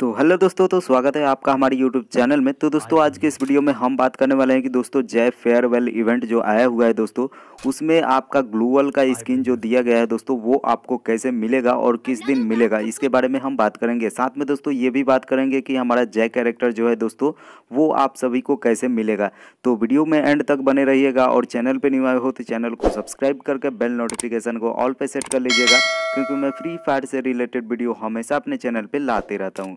तो हेलो दोस्तों तो स्वागत है आपका हमारे यूट्यूब चैनल में तो हाँ दोस्तों आज के इस वीडियो में हम बात करने वाले हैं कि दोस्तों जय फेयरवेल इवेंट जो आया हुआ है दोस्तों उसमें आपका ग्लूवल का हाँ स्किन जो दिया गया है दोस्तों वो आपको कैसे मिलेगा और किस दिन मिलेगा इसके बारे में हम बात करेंगे साथ में दोस्तों ये भी बात करेंगे कि हमारा जय कैरेक्टर जो है दोस्तों वो आप सभी को कैसे मिलेगा तो वीडियो में एंड तक बने रहिएगा और चैनल पर नहीं आए हो तो चैनल को सब्सक्राइब करके बेल नोटिफिकेशन को ऑल पर सेट कर लीजिएगा क्योंकि मैं फ्री फायर से रिलेटेड वीडियो हमेशा अपने चैनल पर लाते रहता हूँ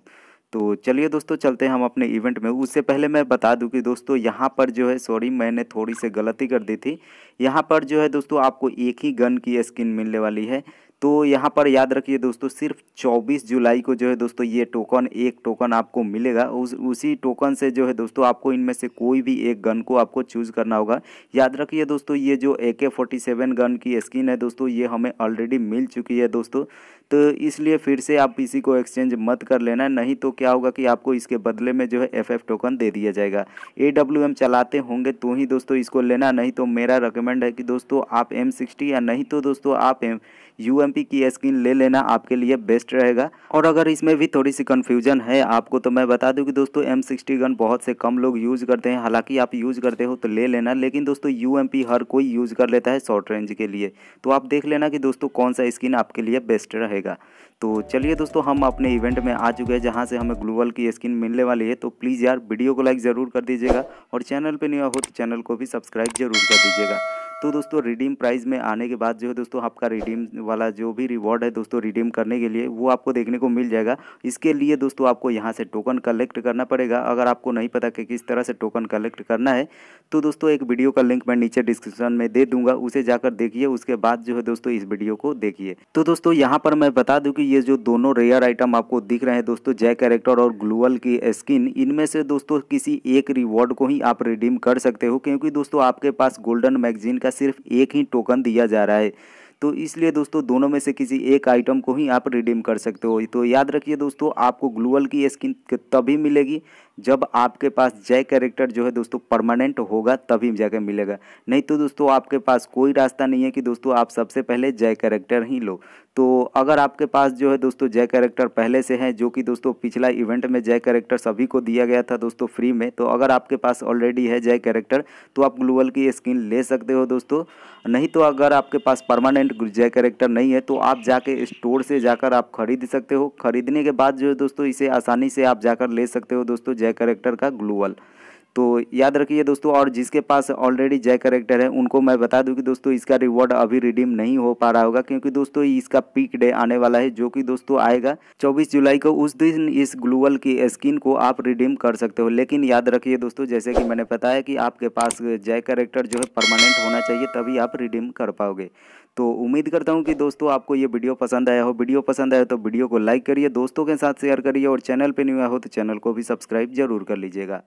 तो चलिए दोस्तों चलते हैं हम अपने इवेंट में उससे पहले मैं बता दूं कि दोस्तों यहाँ पर जो है सॉरी मैंने थोड़ी सी गलती कर दी थी यहाँ पर जो है दोस्तों आपको एक ही गन की स्किन मिलने वाली है तो यहाँ पर याद रखिए दोस्तों सिर्फ 24 जुलाई को जो है दोस्तों ये टोकन एक टोकन आपको मिलेगा उस उसी टोकन से जो है दोस्तों आपको इनमें से कोई भी एक गन को आपको चूज करना होगा याद रखिए दोस्तों ये जो A K forty seven gun की स्किन है दोस्तों ये हमें ऑलरेडी मिल चुकी है दोस्तों तो इसलिए फिर से आप इसी को एक्सचेंज मत कर लेना नहीं तो क्या होगा कि आपको इसके बदले में जो है एफ टोकन दे दिया जाएगा ए चलाते होंगे तो ही दोस्तों इसको लेना नहीं तो मेरा रकम रिकमेंड है कि दोस्तों आप एम सिक्सटी या नहीं तो दोस्तों आप एम यू एम पी की स्क्रीन ले लेना आपके लिए बेस्ट रहेगा और अगर इसमें भी थोड़ी सी कन्फ्यूजन है आपको तो मैं बता दूँ कि दोस्तों एम सिक्सटी गन बहुत से कम लोग यूज़ करते हैं हालांकि आप यूज़ करते हो तो ले लेना लेकिन दोस्तों यू एम पी हर कोई यूज़ कर लेता है शॉर्ट रेंज के लिए तो आप देख लेना कि दोस्तों कौन सा स्किन आपके लिए बेस्ट रहेगा तो चलिए दोस्तों हम अपने इवेंट में आ चुके हैं जहाँ से हमें ग्लूवल की स्किन मिलने वाली है तो प्लीज़ यार वीडियो को लाइक ज़रूर कर दीजिएगा और चैनल पर नहीं हो तो चैनल को भी सब्सक्राइब जरूर कर दीजिएगा तो दोस्तों रिडीम प्राइस में आने के बाद जो है दोस्तों आपका रिडीम वाला जो भी रिवॉर्ड है दोस्तों रिडीम करने के लिए वो आपको देखने को मिल जाएगा इसके लिए दोस्तों आपको यहाँ से टोकन कलेक्ट करना पड़ेगा अगर आपको नहीं पता कि किस तरह से टोकन कलेक्ट करना है तो दोस्तों एक वीडियो का लिंक मैं नीचे डिस्क्रिप्शन में दे दूंगा उसे जाकर देखिए उसके बाद जो है दोस्तों इस वीडियो को देखिए तो दोस्तों यहाँ पर मैं बता दूँ कि ये जो दोनों रेयर आइटम आपको दिख रहे हैं दोस्तों जय कैरेक्टर और ग्लूअल की स्किन इनमें से दोस्तों किसी एक रिवॉर्ड को ही आप रिडीम कर सकते हो क्योंकि दोस्तों आपके पास गोल्डन मैगजीन का सिर्फ एक ही टोकन दिया जा रहा है तो इसलिए दोस्तों दोनों में से किसी एक आइटम को ही आप रिडीम कर सकते हो तो याद रखिए दोस्तों आपको ग्लूअल की स्किन तभी मिलेगी जब आपके पास जय कैरेक्टर जो है दोस्तों परमानेंट होगा तभी जाकर मिलेगा नहीं तो दोस्तों आपके पास कोई रास्ता नहीं है कि दोस्तों आप सबसे पहले जय कैरेक्टर ही लो तो अगर आपके पास जो है दोस्तों जय कैरेक्टर पहले से है जो कि दोस्तों पिछला इवेंट में जय कैरेक्टर सभी को दिया गया था दोस्तों फ्री में तो अगर आपके पास ऑलरेडी है जय कैरेक्टर तो आप ग्लोबल की स्किन ले सकते हो दोस्तों नहीं तो अगर आपके पास परमानेंट जय कैरेक्टर नहीं है तो आप जाके स्टोर से जाकर आप खरीद सकते हो खरीदने के बाद जो है दोस्तों इसे आसानी से आप जाकर ले सकते हो दोस्तों जय करेक्टर का ग्लूअल तो याद रखिए दोस्तों और जिसके पास ऑलरेडी जय करेक्टर है उनको मैं बता दूं कि दोस्तों इसका रिवॉर्ड अभी रिडीम नहीं हो पा रहा होगा क्योंकि दोस्तों इसका पीक डे आने वाला है जो कि दोस्तों आएगा 24 जुलाई को उस दिन इस ग्लूअल की स्किन को आप रिडीम कर सकते हो लेकिन याद रखिए दोस्तों जैसे कि मैंने बताया कि आपके पास जय करेक्टर जो है परमानेंट होना चाहिए तभी आप रिडीम कर पाओगे तो उम्मीद करता हूँ कि दोस्तों आपको ये वीडियो पसंद आया हो वीडियो पसंद आया तो वीडियो को लाइक करिए दोस्तों के साथ शेयर करिए और चैनल पर न्यू हो तो चैनल को भी सब्सक्राइब जरूर कर लीजिएगा